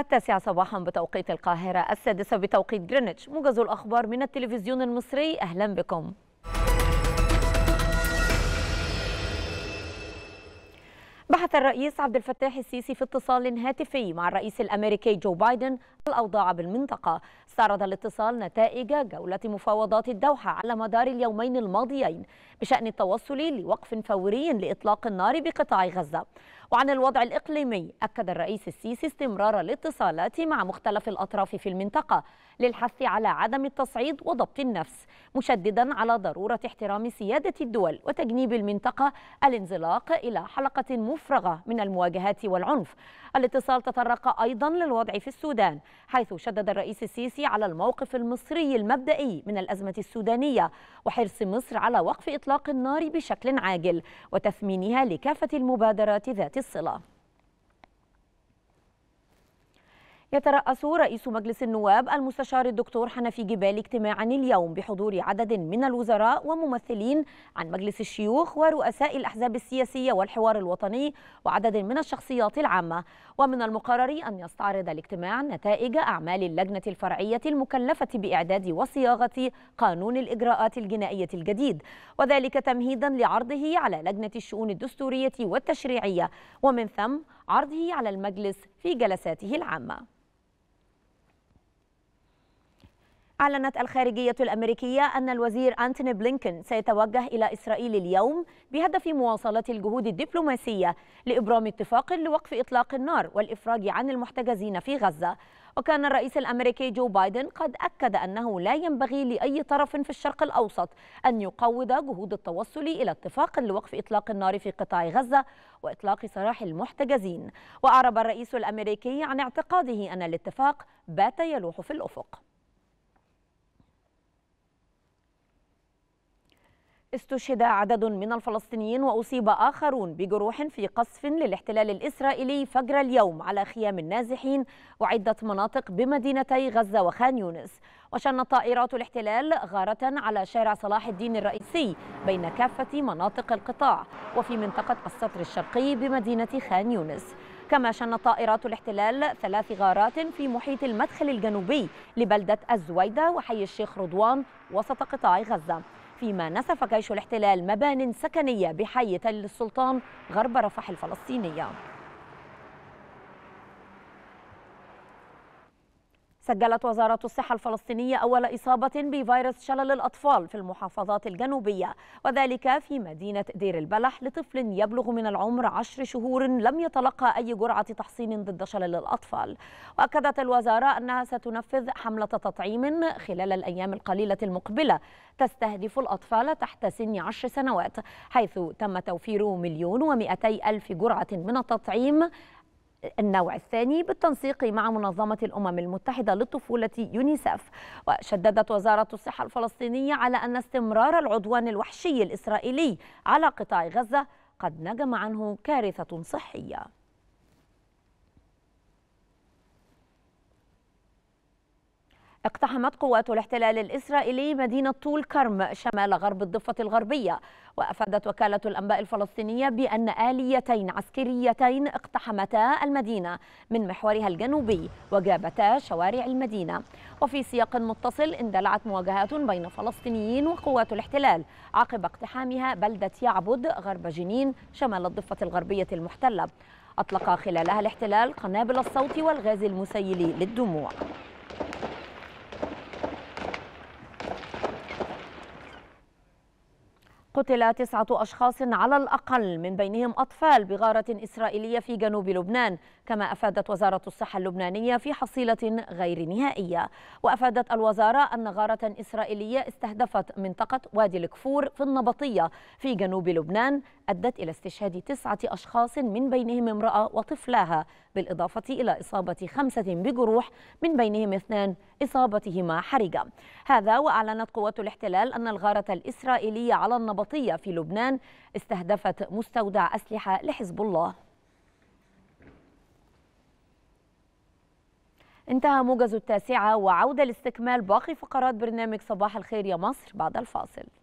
التاسعة صباحا بتوقيت القاهرة السادسة بتوقيت جرينتش موجز الأخبار من التلفزيون المصري أهلا بكم بحث الرئيس عبد الفتاح السيسي في اتصال هاتفي مع الرئيس الامريكي جو بايدن الأوضاع بالمنطقة استعرض الاتصال نتائج جولة مفاوضات الدوحة على مدار اليومين الماضيين بشأن التوصل لوقف فوري لإطلاق النار بقطاع غزة وعن الوضع الإقليمي أكد الرئيس السيسي استمرار الاتصالات مع مختلف الأطراف في المنطقة للحث على عدم التصعيد وضبط النفس مشددا على ضرورة احترام سيادة الدول وتجنيب المنطقة الانزلاق إلى حلقة مفرغة من المواجهات والعنف الاتصال تطرق أيضا للوضع في السودان حيث شدد الرئيس السيسي على الموقف المصري المبدئي من الأزمة السودانية وحرص مصر على وقف إطلاق النار بشكل عاجل وتثمينها لكافة المبادرات ذات الصلة يترأس رئيس مجلس النواب المستشار الدكتور حنفي جبال اجتماعا اليوم بحضور عدد من الوزراء وممثلين عن مجلس الشيوخ ورؤساء الأحزاب السياسية والحوار الوطني وعدد من الشخصيات العامة ومن المقرر أن يستعرض الاجتماع نتائج أعمال اللجنة الفرعية المكلفة بإعداد وصياغة قانون الإجراءات الجنائية الجديد وذلك تمهيدا لعرضه على لجنة الشؤون الدستورية والتشريعية ومن ثم عرضه على المجلس في جلساته العامة أعلنت الخارجية الأمريكية أن الوزير أنتوني بلينكن سيتوجه إلى إسرائيل اليوم بهدف مواصلة الجهود الدبلوماسية لإبرام اتفاق لوقف إطلاق النار والإفراج عن المحتجزين في غزة وكان الرئيس الأمريكي جو بايدن قد أكد أنه لا ينبغي لأي طرف في الشرق الأوسط أن يقوض جهود التوصل إلى اتفاق لوقف إطلاق النار في قطاع غزة وإطلاق سراح المحتجزين وأعرب الرئيس الأمريكي عن اعتقاده أن الاتفاق بات يلوح في الأفق استشهد عدد من الفلسطينيين وأصيب آخرون بجروح في قصف للاحتلال الإسرائيلي فجر اليوم على خيام النازحين وعدة مناطق بمدينتي غزة وخان يونس وشنت طائرات الاحتلال غارة على شارع صلاح الدين الرئيسي بين كافة مناطق القطاع وفي منطقة السطر الشرقي بمدينة خان يونس كما شنت طائرات الاحتلال ثلاث غارات في محيط المدخل الجنوبي لبلدة الزويدة وحي الشيخ رضوان وسط قطاع غزة فيما نسف جيش الاحتلال مبان سكنية بحي تل السلطان غرب رفح الفلسطينية سجلت وزارة الصحة الفلسطينية أول إصابة بفيروس شلل الأطفال في المحافظات الجنوبية وذلك في مدينة دير البلح لطفل يبلغ من العمر عشر شهور لم يتلقى أي جرعة تحصين ضد شلل الأطفال وأكدت الوزارة أنها ستنفذ حملة تطعيم خلال الأيام القليلة المقبلة تستهدف الأطفال تحت سن عشر سنوات حيث تم توفير مليون ومئتي ألف جرعة من التطعيم النوع الثاني بالتنسيق مع منظمة الأمم المتحدة للطفولة يونيسف وشددت وزارة الصحة الفلسطينية على أن استمرار العدوان الوحشي الإسرائيلي على قطاع غزة قد نجم عنه كارثة صحية اقتحمت قوات الاحتلال الإسرائيلي مدينة طول كرم شمال غرب الضفة الغربية وأفادت وكالة الأنباء الفلسطينية بأن آليتين عسكريتين اقتحمتا المدينة من محورها الجنوبي وجابتا شوارع المدينة وفي سياق متصل اندلعت مواجهات بين فلسطينيين وقوات الاحتلال عقب اقتحامها بلدة يعبد غرب جنين شمال الضفة الغربية المحتلة أطلق خلالها الاحتلال قنابل الصوت والغاز المسيل للدموع قتل تسعة أشخاص على الأقل من بينهم أطفال بغارة إسرائيلية في جنوب لبنان كما أفادت وزارة الصحة اللبنانية في حصيلة غير نهائية وأفادت الوزارة أن غارة إسرائيلية استهدفت منطقة وادي الكفور في النبطية في جنوب لبنان أدت إلى استشهاد تسعة أشخاص من بينهم امرأة وطفلاها بالإضافة إلى إصابة خمسة بجروح من بينهم اثنان إصابتهما حرجة هذا وأعلنت قوات الاحتلال أن الغارة الإسرائيلية على النبطية رباطية في لبنان استهدفت مستودع أسلحة لحزب الله انتهى موجز التاسعة وعودة لاستكمال باقي فقرات برنامج صباح الخير يا مصر بعد الفاصل